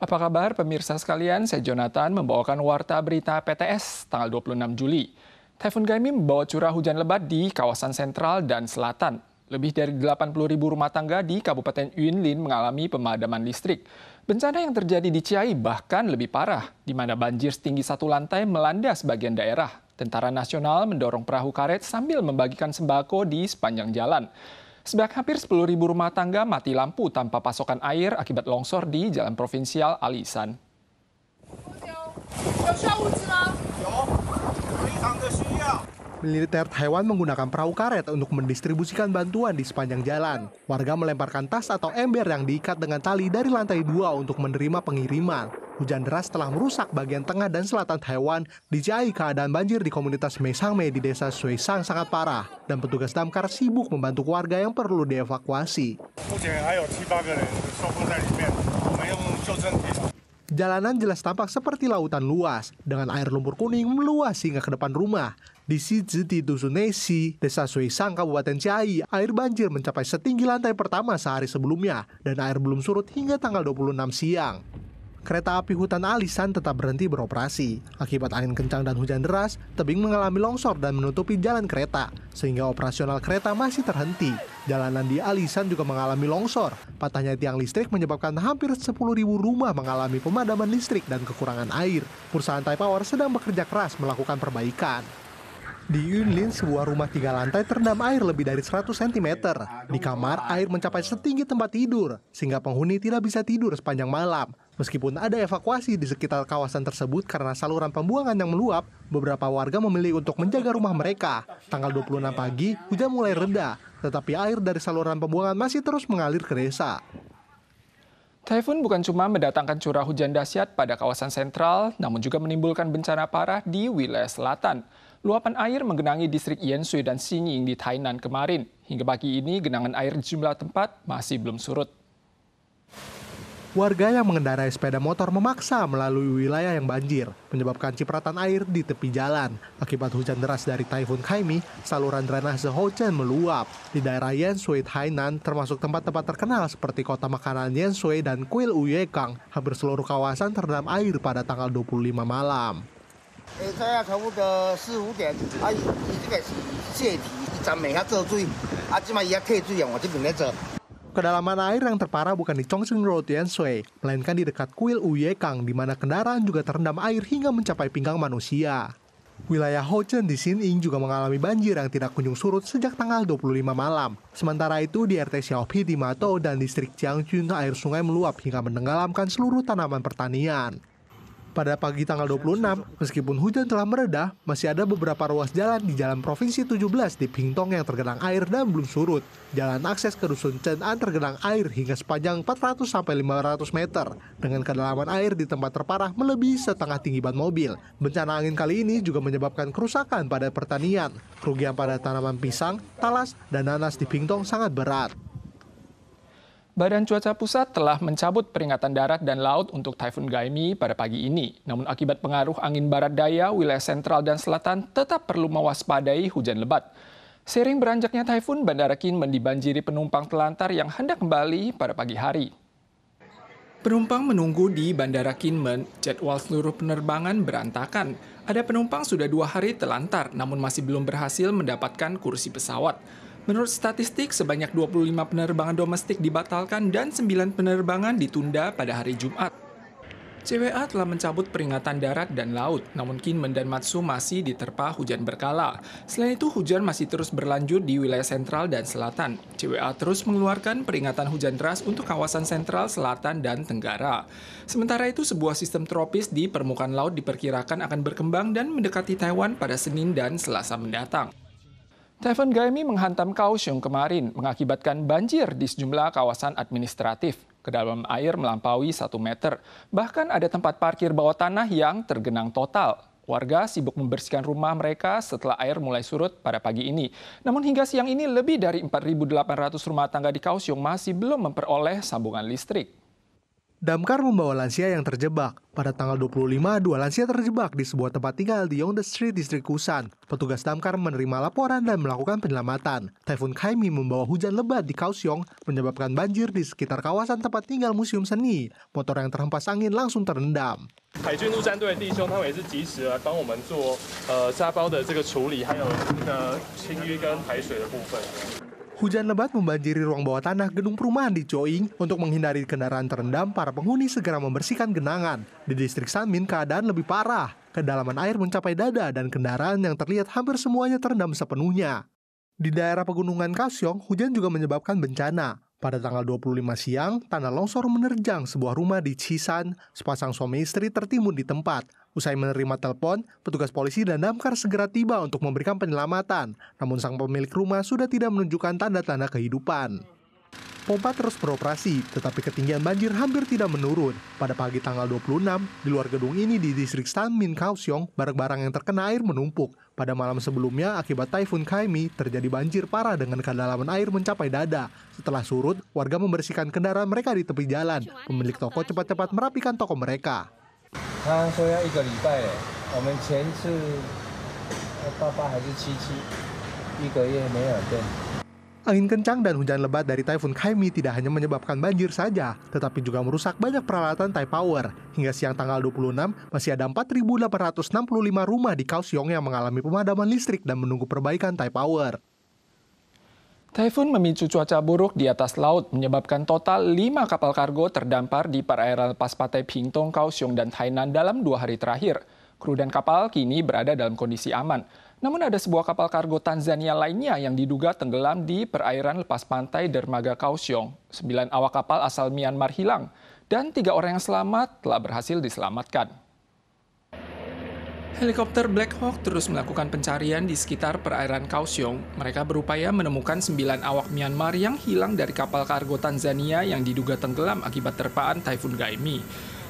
Apa kabar pemirsa sekalian? Saya Jonathan membawakan warta berita PTS tanggal 26 Juli. Typhoon Gaimi membawa curah hujan lebat di kawasan sentral dan selatan. Lebih dari 80 ribu rumah tangga di Kabupaten Yunlin mengalami pemadaman listrik. Bencana yang terjadi di Ciai bahkan lebih parah, di mana banjir setinggi satu lantai melanda sebagian daerah. Tentara Nasional mendorong perahu karet sambil membagikan sembako di sepanjang jalan. Sebanyak hampir 10.000 rumah tangga mati lampu tanpa pasokan air akibat longsor di Jalan Provinsial Alisan. Militer Taiwan menggunakan perahu karet untuk mendistribusikan bantuan di sepanjang jalan. Warga melemparkan tas atau ember yang diikat dengan tali dari lantai dua untuk menerima pengiriman. Hujan deras telah merusak bagian tengah dan selatan Taiwan, dijai keadaan banjir di komunitas Meisangme di desa Suisang sangat parah, dan petugas damkar sibuk membantu warga yang perlu dievakuasi. Jalanan jelas tampak seperti lautan luas, dengan air lumpur kuning meluas hingga ke depan rumah. Di Sijiti Dusunesi, Desa Suisang, Kabupaten Ciai, air banjir mencapai setinggi lantai pertama sehari sebelumnya, dan air belum surut hingga tanggal 26 siang kereta api hutan Alisan tetap berhenti beroperasi. Akibat angin kencang dan hujan deras, tebing mengalami longsor dan menutupi jalan kereta, sehingga operasional kereta masih terhenti. Jalanan di Alisan juga mengalami longsor. Patahnya tiang listrik menyebabkan hampir 10.000 rumah mengalami pemadaman listrik dan kekurangan air. Perusahaan Thai Power sedang bekerja keras melakukan perbaikan. Di Yunlin, sebuah rumah tiga lantai terendam air lebih dari 100 cm. Di kamar, air mencapai setinggi tempat tidur, sehingga penghuni tidak bisa tidur sepanjang malam. Meskipun ada evakuasi di sekitar kawasan tersebut karena saluran pembuangan yang meluap, beberapa warga memilih untuk menjaga rumah mereka. Tanggal 26 pagi, hujan mulai reda, tetapi air dari saluran pembuangan masih terus mengalir ke desa. Taifun bukan cuma mendatangkan curah hujan dahsyat pada kawasan sentral, namun juga menimbulkan bencana parah di wilayah selatan. Luapan air menggenangi distrik Yensui dan Xinying di Tainan kemarin. Hingga pagi ini, genangan air di jumlah tempat masih belum surut warga yang mengendarai sepeda motor memaksa melalui wilayah yang banjir, menyebabkan cipratan air di tepi jalan. Akibat hujan deras dari Taifun Kaimi, saluran drainase Hochen meluap. Di daerah Yensui, Hainan, termasuk tempat-tempat terkenal seperti kota makanan Yensui dan kuil Uyekang, hampir seluruh kawasan terendam air pada tanggal 25 malam. Kedalaman air yang terparah bukan di Chongqing Road Yansui, melainkan di dekat kuil Uyekang di mana kendaraan juga terendam air hingga mencapai pinggang manusia. Wilayah Hochen di Xining juga mengalami banjir yang tidak kunjung surut sejak tanggal 25 malam. Sementara itu, di RT Xiaopi di Mato dan distrik Jiangjun, air sungai meluap hingga menenggelamkan seluruh tanaman pertanian. Pada pagi tanggal 26, meskipun hujan telah meredah, masih ada beberapa ruas jalan di Jalan Provinsi 17 di Pingtong yang tergenang air dan belum surut. Jalan akses ke Dusun Cenan tergenang air hingga sepanjang 400 sampai 500 meter, dengan kedalaman air di tempat terparah melebihi setengah tinggi ban mobil. Bencana angin kali ini juga menyebabkan kerusakan pada pertanian. Kerugian pada tanaman pisang, talas, dan nanas di Pingtong sangat berat. Badan Cuaca Pusat telah mencabut peringatan darat dan laut untuk Typhoon Gaimi pada pagi ini. Namun akibat pengaruh angin barat daya, wilayah sentral dan selatan tetap perlu mewaspadai hujan lebat. Sering beranjaknya Typhoon, Bandara Kinmen dibanjiri penumpang telantar yang hendak kembali pada pagi hari. Penumpang menunggu di Bandara Kinmen, jadwal seluruh penerbangan berantakan. Ada penumpang sudah dua hari telantar, namun masih belum berhasil mendapatkan kursi pesawat. Menurut statistik, sebanyak 25 penerbangan domestik dibatalkan dan 9 penerbangan ditunda pada hari Jumat. CWA telah mencabut peringatan darat dan laut, namun Kinmen dan Matsu masih diterpa hujan berkala. Selain itu, hujan masih terus berlanjut di wilayah sentral dan selatan. CWA terus mengeluarkan peringatan hujan deras untuk kawasan sentral, selatan, dan tenggara. Sementara itu, sebuah sistem tropis di permukaan laut diperkirakan akan berkembang dan mendekati Taiwan pada Senin dan Selasa mendatang. Typhoon Gaimi menghantam Kaohsiung kemarin mengakibatkan banjir di sejumlah kawasan administratif. Kedalaman air melampaui 1 meter. Bahkan ada tempat parkir bawah tanah yang tergenang total. Warga sibuk membersihkan rumah mereka setelah air mulai surut pada pagi ini. Namun hingga siang ini lebih dari 4.800 rumah tangga di Kaohsiung masih belum memperoleh sambungan listrik. Damkar membawa lansia yang terjebak. Pada tanggal 25, dua lansia terjebak di sebuah tempat tinggal di Yongde Street, distrik Kusan. Petugas damkar menerima laporan dan melakukan penyelamatan. Taifun Kaimi membawa hujan lebat di Kaohsiung, menyebabkan banjir di sekitar kawasan tempat tinggal Museum Seni. Motor yang terhempas angin langsung terendam. 海军陆战队的弟兄，他们也是及时来帮我们做呃沙包的这个处理，还有那个清淤跟排水的部分。Hujan lebat membanjiri ruang bawah tanah gedung perumahan di Coing. Untuk menghindari kendaraan terendam, para penghuni segera membersihkan genangan. Di distrik Sanmin, keadaan lebih parah. Kedalaman air mencapai dada dan kendaraan yang terlihat hampir semuanya terendam sepenuhnya. Di daerah pegunungan Kasyong, hujan juga menyebabkan bencana. Pada tanggal 25 siang, tanah longsor menerjang sebuah rumah di Cisan. Sepasang suami istri tertimbun di tempat. Usai menerima telepon, petugas polisi dan damkar segera tiba untuk memberikan penyelamatan. Namun sang pemilik rumah sudah tidak menunjukkan tanda-tanda kehidupan. Pompa terus beroperasi, tetapi ketinggian banjir hampir tidak menurun. Pada pagi tanggal 26, di luar gedung ini di distrik Sanmin Kaohsiung, barang-barang yang terkena air menumpuk. Pada malam sebelumnya, akibat Taifun Kaimi, terjadi banjir parah dengan kedalaman air mencapai dada. Setelah surut, warga membersihkan kendaraan mereka di tepi jalan. Pemilik toko cepat-cepat merapikan toko mereka. Angin kencang dan hujan lebat dari Typhoon Kaimi tidak hanya menyebabkan banjir saja, tetapi juga merusak banyak peralatan Thai Power. Hingga siang tanggal 26, masih ada 4.865 rumah di Kaohsiung yang mengalami pemadaman listrik dan menunggu perbaikan Thai Power. Taifun memicu cuaca buruk di atas laut menyebabkan total 5 kapal kargo terdampar di perairan lepas pantai Pingtung, Kaohsiung, dan Hainan dalam dua hari terakhir. Kru dan kapal kini berada dalam kondisi aman. Namun ada sebuah kapal kargo Tanzania lainnya yang diduga tenggelam di perairan lepas pantai Dermaga Kaohsiung. Sembilan awak kapal asal Myanmar hilang dan tiga orang yang selamat telah berhasil diselamatkan. Helikopter Black Hawk terus melakukan pencarian di sekitar perairan Kaohsiung. Mereka berupaya menemukan sembilan awak Myanmar yang hilang dari kapal kargo Tanzania yang diduga tenggelam akibat terpaan Typhoon Gaimi.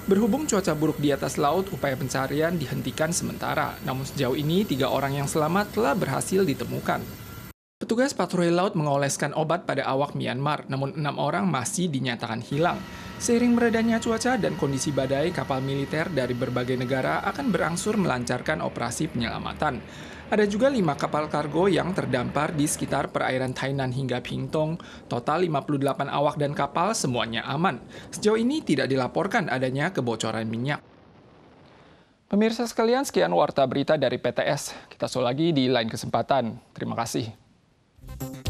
Berhubung cuaca buruk di atas laut, upaya pencarian dihentikan sementara. Namun sejauh ini, tiga orang yang selamat telah berhasil ditemukan. Petugas patroli laut mengoleskan obat pada awak Myanmar, namun enam orang masih dinyatakan hilang. Seiring meredanya cuaca dan kondisi badai, kapal militer dari berbagai negara akan berangsur melancarkan operasi penyelamatan. Ada juga lima kapal kargo yang terdampar di sekitar perairan Tainan hingga Pingtung. Total 58 awak dan kapal semuanya aman. Sejauh ini tidak dilaporkan adanya kebocoran minyak. Pemirsa sekalian, sekian warta berita dari PTS. Kita soal lagi di lain kesempatan. Terima kasih.